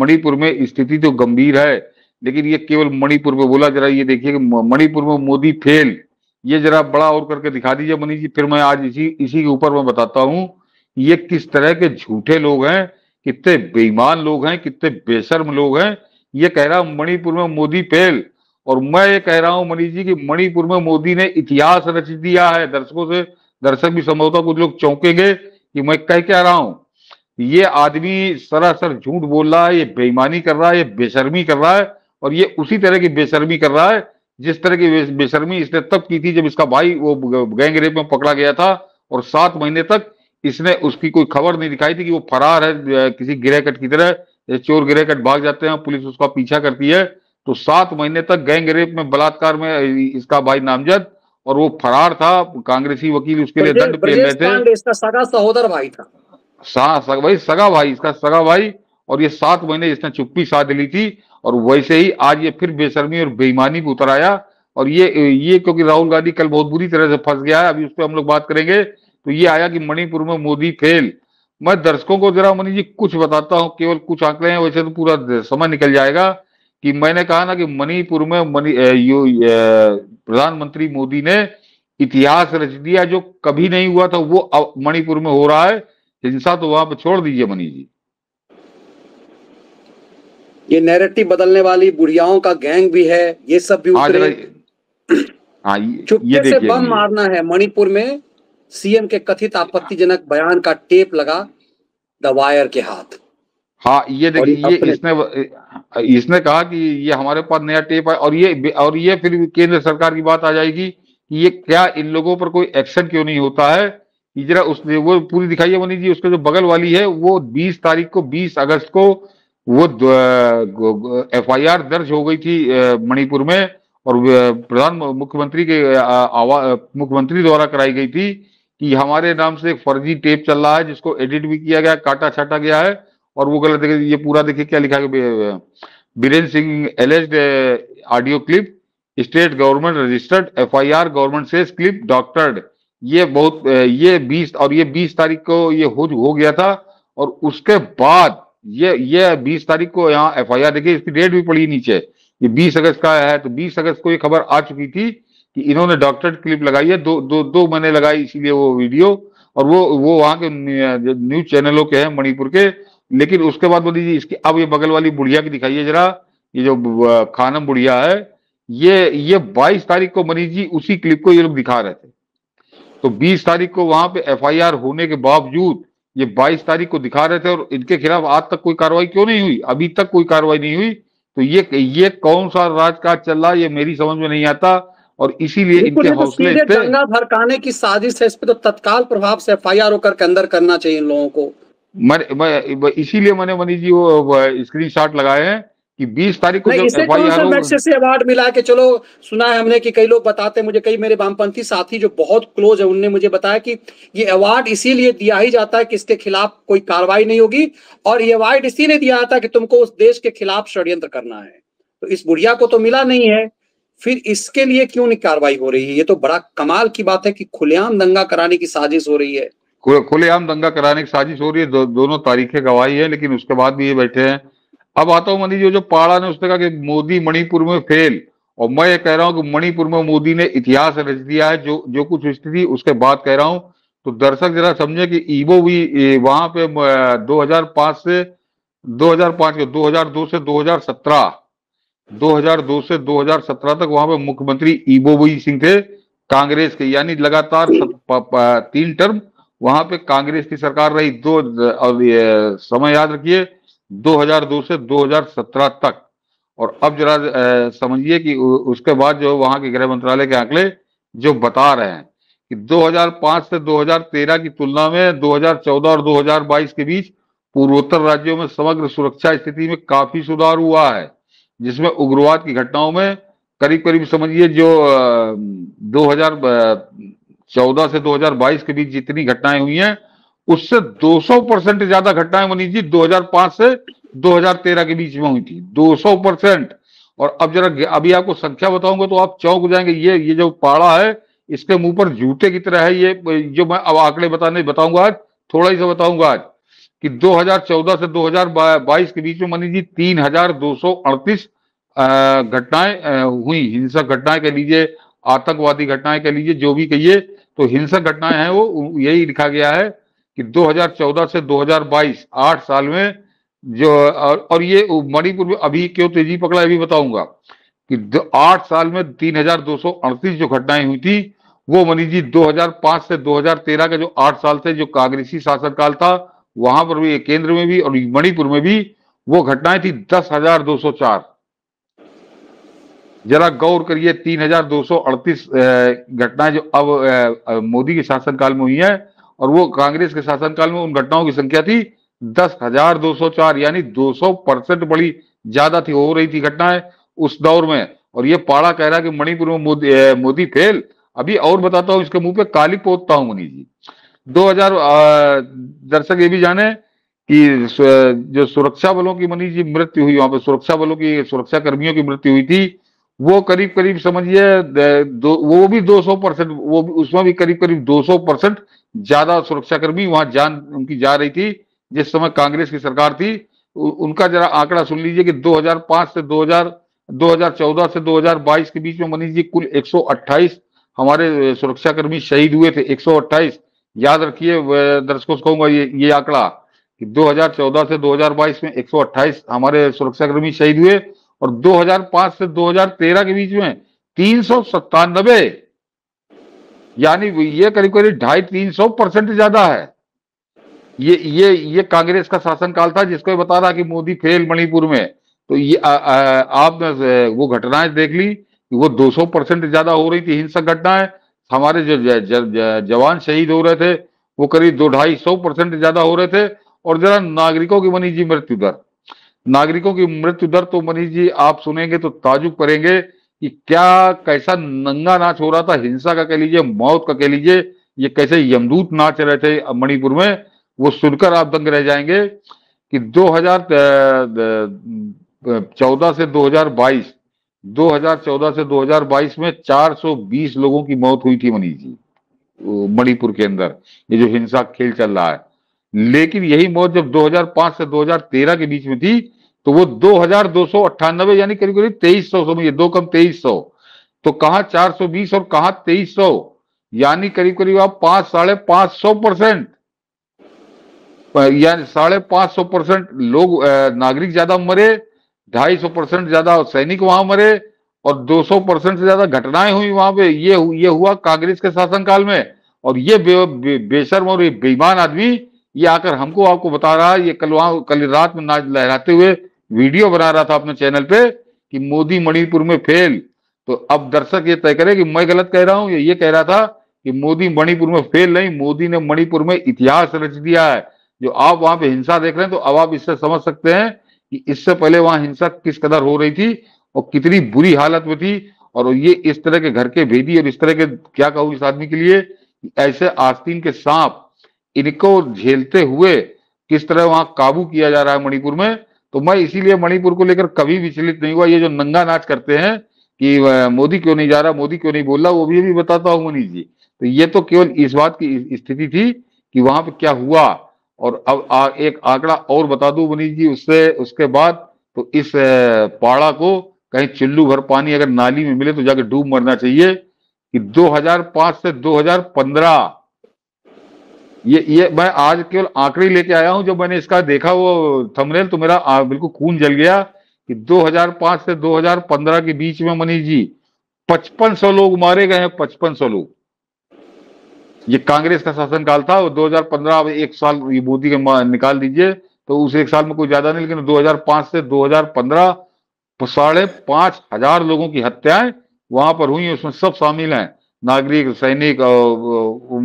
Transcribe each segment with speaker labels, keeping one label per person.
Speaker 1: मणिपुर में स्थिति तो गंभीर है लेकिन ये केवल मणिपुर में बोला जरा ये देखिए मणिपुर में मोदी फेल ये जरा बड़ा और करके दिखा दीजिए मनीष जी फिर मैं आज इसी इसी के ऊपर मैं बताता हूँ ये किस तरह के झूठे लोग हैं कितने बेईमान लोग हैं कितने बेशर्म लोग हैं ये कह रहा हूं मणिपुर में मोदी फेल और मैं ये कह रहा हूँ मनीष जी कि मणिपुर में मोदी ने इतिहास रच दिया है दर्शकों से दर्शक भी संभवतः कुछ लोग चौंकेंगे कि मैं कह क्या रहा हूँ ये आदमी सरासर झूठ बोल रहा है ये बेईमानी कर रहा है ये बेशर्मी कर रहा है और ये उसी तरह की बेशर्मी कर रहा है जिस तरह की बेशर्मी इसने तब की थी जब इसका भाई वो गैंग रेप में पकड़ा गया था और सात महीने तक इसने उसकी कोई खबर नहीं दिखाई थी कि वो फरार है किसी गिरहकट की तरह चोर गिरहकट भाग जाते हैं पुलिस उसका पीछा करती है तो सात महीने तक गैंग रेप में बलात्कार में इसका भाई नामजद और वो फरार था कांग्रेसी वकील उसके लिए दंड पे रहे थे इसका सगा सहोदर भाई था सा, भाई सगा भाई इसका सगा भाई और ये सात महीने इसने चुप्पी साध ली थी और वैसे ही आज ये फिर बेशर्मी और बेईमानी भी उतर आया और ये ये क्योंकि राहुल गांधी कल बहुत बुरी तरह से फंस गया है अभी उस पर हम लोग बात करेंगे तो ये आया कि मणिपुर में मोदी फेल मैं दर्शकों को जरा मनी जी कुछ बताता हूँ केवल कुछ आंकड़े हैं वैसे तो पूरा समय निकल जाएगा कि मैंने कहा ना कि मणिपुर में मनी प्रधानमंत्री मोदी ने इतिहास रच दिया जो कभी नहीं हुआ था वो मणिपुर में हो रहा है हिंसा तो आप छोड़ दीजिए मनी जी ये नैरेटिव बदलने वाली बुढ़ियाओं का गैंग भी है ये सब भी हाँ, ये, हाँ, ये से बम मारना है मणिपुर में सीएम के कथित आपत्तिजनक बयान का टेप लगा द वायर के हाथ हाँ ये देखिए ये इसने इसने कहा कि ये हमारे पास नया टेप है और ये और ये फिर केंद्र सरकार की बात आ जाएगी कि ये क्या इन लोगों पर कोई एक्शन क्यों नहीं होता है जरा उस वो पूरी दिखाई है मनी जी उसके जो बगल वाली है वो 20 तारीख को 20 अगस्त को वो एफआईआर दर्ज हो गई थी मणिपुर में और प्रधान मुख्यमंत्री के मुख्यमंत्री द्वारा कराई गई थी कि हमारे नाम से एक फर्जी टेप चल रहा है जिसको एडिट भी किया गया काटा छाटा गया है और वो गलत ये पूरा देखिए क्या लिखा है Birendra Singh allege audio clip state government registered F I R government से क्लिप डॉक्टर्ड ये बहुत ये बीस और ये बीस तारीख को ये हो हो गया था और उसके बाद ये ये बीस तारीख को यहाँ एफ आई आर देखिये इसकी डेट भी पड़ी नीचे ये बीस अगस्त का है तो बीस अगस्त को ये खबर आ चुकी थी कि इन्होंने डॉक्टर क्लिप लगाई है दो दो दो महीने लगाई इसीलिए वो वीडियो और वो वो वहां के न्यूज चैनलों के हैं मणिपुर के लेकिन उसके बाद मोदी जी इसकी अब ये बगल वाली बुढ़िया की दिखाइए जरा ये जो खानम बुढ़िया है ये ये 22 तारीख को मनीष जी उसी क्लिप को ये लोग दिखा रहे थे तो 20 तारीख को वहां पे एफआईआर होने के बावजूद ये 22 तारीख को दिखा रहे थे और इनके खिलाफ आज तक कोई कार्रवाई क्यों नहीं हुई अभी तक कोई कार्रवाई नहीं हुई तो ये ये कौन सा राजकाज चल रहा है ये मेरी समझ में नहीं आता और इसीलिए इनके तो हौसले भड़काने की साजिश है इस पर तो तत्काल प्रभाव से एफ होकर के अंदर करना चाहिए इन लोगों को मैं, मैं, इसीलिए मैंने मनीष जी वो स्क्रीन शॉट लगाए हैं कि 20 तारीख को इसे कौन से अवार्ड मिला के चलो सुना है हमने कि कई लोग बताते हैं मुझे कई मेरे वामपंथी साथी जो बहुत क्लोज है उनने मुझे बताया कि ये अवार्ड इसीलिए दिया ही जाता है कि इसके खिलाफ कोई कार्रवाई नहीं होगी और ये अवार्ड इसीलिए दिया जाता है कि तुमको उस देश के खिलाफ षड्यंत्र करना है तो इस बुढ़िया को तो मिला नहीं है फिर इसके लिए क्यों नहीं कार्रवाई हो रही है ये तो बड़ा कमाल की बात है कि खुलेआम दंगा कराने की साजिश हो रही है खुलेआम दंगा कराने की साजिश हो रही है दो, दोनों तारीखें गवाही है लेकिन उसके बाद भी ये बैठे हैं अब आता हूं मनी जी जो पाड़ा ने उसने कहा कि मोदी मणिपुर में फेल और मैं ये कह रहा हूं कि मणिपुर में मोदी ने इतिहास रच दिया है जो जो कुछ स्थिति उसके बाद कह रहा हूं तो दर्शक जरा समझे कि ईबो भी वहां पे 2005 से 2005 के 2002 से 2017 2002 से 2017 तक वहां पे मुख्यमंत्री भी सिंह थे कांग्रेस के यानी लगातार तीन टर्म वहां पे कांग्रेस की सरकार रही दो और समय याद रखिए 2002 से 2017 तक और अब जरा समझिए कि उसके बाद जो वहां के गृह मंत्रालय के आंकड़े जो बता रहे हैं कि 2005 से 2013 की तुलना में 2014 और 2022 के बीच पूर्वोत्तर राज्यों में समग्र सुरक्षा स्थिति में काफी सुधार हुआ है जिसमें उग्रवाद की घटनाओं में करीब करीब समझिए जो 2014 से 2022 के बीच जितनी घटनाएं हुई हैं उससे 200 परसेंट ज्यादा घटनाएं मनीष जी 2005 से 2013 के बीच में हुई थी 200 परसेंट और अब जरा अभी आपको संख्या बताऊंगा तो आप चौंक जाएंगे ये ये जो पाड़ा है इसके मुंह पर जूते की तरह है ये जो मैं अब आंकड़े बताने बताऊंगा आज थोड़ा ही सा बताऊंगा आज कि 2014 से 2022 के बीच में मनीष जी तीन हजार दो सौ अड़तीस घटनाएं हुई हिंसक घटनाएं कह लीजिए आतंकवादी घटनाएं कह लीजिए जो भी कहिए तो हिंसक घटनाएं हैं वो यही लिखा गया है कि 2014 से 2022 आठ साल में जो और, और ये मणिपुर में अभी क्यों तेजी पकड़ा अभी बताऊंगा कि आठ साल में तीन जो घटनाएं हुई थी वो मनीष जी 2005 से 2013 का जो आठ साल थे जो कांग्रेसी शासनकाल था वहां पर भी केंद्र में भी और मणिपुर में भी वो घटनाएं थी दस हजार दो सौ चार जरा गौर करिए तीन हजार दो सौ अड़तीस घटनाएं जो अब मोदी के शासनकाल में हुई है और वो कांग्रेस के शासनकाल में उन घटनाओं की संख्या थी दस हजार दो सौ चार यानी दो सौ परसेंट बड़ी ज्यादा थी हो रही थी घटनाएं उस दौर में और ये पाड़ा कह रहा कि मणिपुर में मोदी मोदी फेल अभी और बताता हूं इसके मुंह पे काली पोतता हूं मुनी जी दो हजार दर्शक ये भी जाने कि जो सुरक्षा बलों की मनी जी मृत्यु हुई वहां पे सुरक्षा बलों की सुरक्षा कर्मियों की मृत्यु हुई थी वो करीब करीब समझिए वो भी 200 परसेंट वो भी उसमें भी करीब करीब 200 परसेंट ज्यादा सुरक्षाकर्मी वहां जान उनकी जा रही थी जिस समय कांग्रेस की सरकार थी उ, उनका जरा आंकड़ा सुन लीजिए कि 2005 से 2000 2014 से 2022 के बीच में मनीष जी कुल 128 हमारे सुरक्षाकर्मी शहीद हुए थे 128 याद रखिए दर्शकों से कहूंगा ये ये आंकड़ा कि दो से दो में एक हमारे सुरक्षाकर्मी शहीद हुए और 2005 से 2013 के बीच में तीन सौ सत्तानबे यानी ये करीब करीब ढाई तीन सौ परसेंट ज्यादा है ये ये ये कांग्रेस का शासनकाल था जिसको ये बता रहा कि मोदी फेल मणिपुर में तो ये आपने वो घटनाएं देख ली वो 200 परसेंट ज्यादा हो रही थी हिंसक घटनाएं हमारे जो ज, ज, ज, जवान शहीद हो रहे थे वो करीब दो ढाई सौ परसेंट ज्यादा हो रहे थे और जरा नागरिकों की बनी जी मृत्यु दर नागरिकों की मृत्यु दर तो मनीष जी आप सुनेंगे तो ताजुब करेंगे कि क्या कैसा नंगा नाच हो रहा था हिंसा का कह लीजिए मौत का कह लीजिए ये कैसे यमदूत नाच रहे थे मणिपुर में वो सुनकर आप दंग रह जाएंगे कि 2014 से 2022 2014 से 2022 में 420 लोगों की मौत हुई थी मनीष जी मणिपुर के अंदर ये जो हिंसा खेल चल रहा है लेकिन यही मौत जब 2005 से 2013 के बीच में थी तो वो दो हजार दो सौ अट्ठानबे यानी करीब करीब तेईस सौ समझिए दो कम तेईस सौ तो कहा चार सौ बीस और कहा तेईस सौ यानी करीब करीब आप पांच साढ़े पांच सौ परसेंट यानी साढ़े पांच सौ परसेंट लोग नागरिक ज्यादा मरे ढाई सौ परसेंट ज्यादा सैनिक वहां मरे और दो सौ परसेंट से ज्यादा घटनाएं हुई वहां पे ये ये हुआ कांग्रेस के शासनकाल में और ये बे, बे, बेशर्म और ये बेईमान आदमी ये आकर हमको आपको बता रहा है ये कल वहां कल रात में नाच लहराते हुए वीडियो बना रहा था अपने चैनल पे कि मोदी मणिपुर में फेल तो अब दर्शक ये तय करे कि मैं गलत कह रहा हूं या ये कह रहा था कि मोदी मणिपुर में फेल नहीं मोदी ने मणिपुर में इतिहास रच दिया है जो आप वहां पे हिंसा देख रहे हैं तो अब आप इससे समझ सकते हैं कि इससे पहले वहां हिंसा किस कदर हो रही थी और कितनी बुरी हालत में थी और ये इस तरह के घर के भेदी और इस तरह के क्या कहू इस आदमी के लिए ऐसे आस्तीन के सांप इनको झेलते हुए किस तरह वहां काबू किया जा रहा है मणिपुर में तो मैं इसीलिए मणिपुर को लेकर कभी विचलित नहीं हुआ ये जो नंगा नाच करते हैं कि मोदी क्यों नहीं जा रहा मोदी क्यों नहीं बोल रहा वो भी अभी बताता हूँ मनीष जी तो ये तो केवल इस बात की स्थिति थी कि वहां पर क्या हुआ और अब आ, एक आंकड़ा और बता दू मनीष जी उससे उसके बाद तो इस पाड़ा को कहीं चिल्लू भर पानी अगर नाली में मिले तो जाके डूब मरना चाहिए कि 2005 से 2015 ये ये मैं आज केवल आंकड़े लेके आया हूं जब मैंने इसका देखा वो थंबनेल तो मेरा बिल्कुल खून जल गया कि 2005 से 2015 के बीच में मनीष जी पचपन सौ लोग मारे गए हैं पचपन सौ लोग ये कांग्रेस का शासनकाल था और 2015 एक साल ये मोदी के निकाल दीजिए तो उस एक साल में कोई ज्यादा नहीं लेकिन 2005 से 2015 साढ़े पांच हजार लोगों की हत्याएं वहां पर हुई उसमें सब शामिल हैं नागरिक सैनिक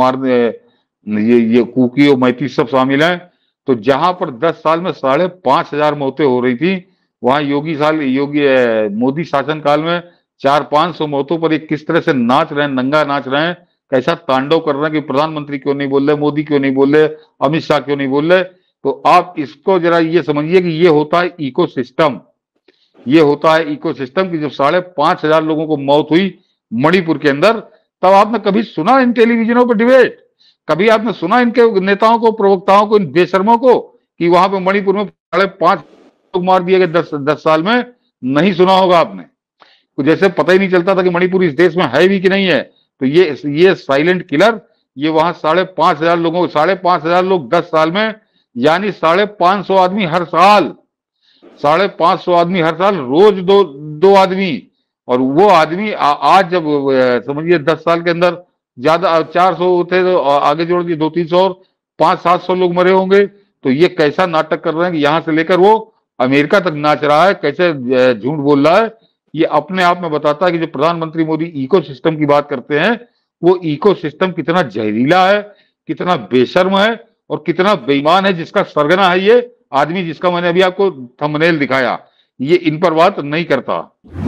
Speaker 1: मारने ये ये कुकी और मैथी सब शामिल है तो जहां पर 10 साल में साढ़े पांच हजार मौतें हो रही थी वहां योगी साल योगी मोदी शासन काल में चार पांच सौ मौतों पर एक किस तरह से नाच रहे हैं नंगा नाच रहे हैं कैसा तांडव कर रहे हैं कि प्रधानमंत्री क्यों नहीं बोल रहे मोदी क्यों नहीं बोल रहे अमित शाह क्यों नहीं बोल रहे तो आप इसको जरा ये समझिए कि ये होता है इको ये होता है इको की जब साढ़े पांच हजार लोगों को मौत हुई मणिपुर के अंदर तब आपने कभी सुना इन टेलीविजनों पर डिबेट कभी आपने सुना इनके नेताओं को प्रवक्ताओं को इन बेशर्मों को कि वहां पे मणिपुर में साढ़े पांच लोग मार दिए गए दस दस साल में नहीं सुना होगा आपने जैसे पता ही नहीं चलता था कि मणिपुर इस देश में है भी कि नहीं है तो ये ये साइलेंट किलर ये वहां साढ़े पांच हजार लोगों साढ़े पांच हजार लोग दस साल में यानी साढ़े पांच सौ आदमी हर साल साढ़े पांच सौ आदमी हर साल रोज दो दो आदमी और वो आदमी आज जब समझिए दस साल के अंदर ज्यादा चार सौ थे तो आगे जोड़ दिए दो तीन सौ और पांच सात सौ लोग मरे होंगे तो ये कैसा नाटक कर रहे हैं कि यहां से लेकर वो अमेरिका तक नाच रहा है कैसे झूठ बोल रहा है ये अपने आप में बताता है कि जो प्रधानमंत्री मोदी इको सिस्टम की बात करते हैं वो इको सिस्टम कितना जहरीला है कितना बेशर्म है और कितना बेईमान है जिसका सरगना है ये आदमी जिसका मैंने अभी आपको थंबनेल दिखाया ये इन पर बात नहीं करता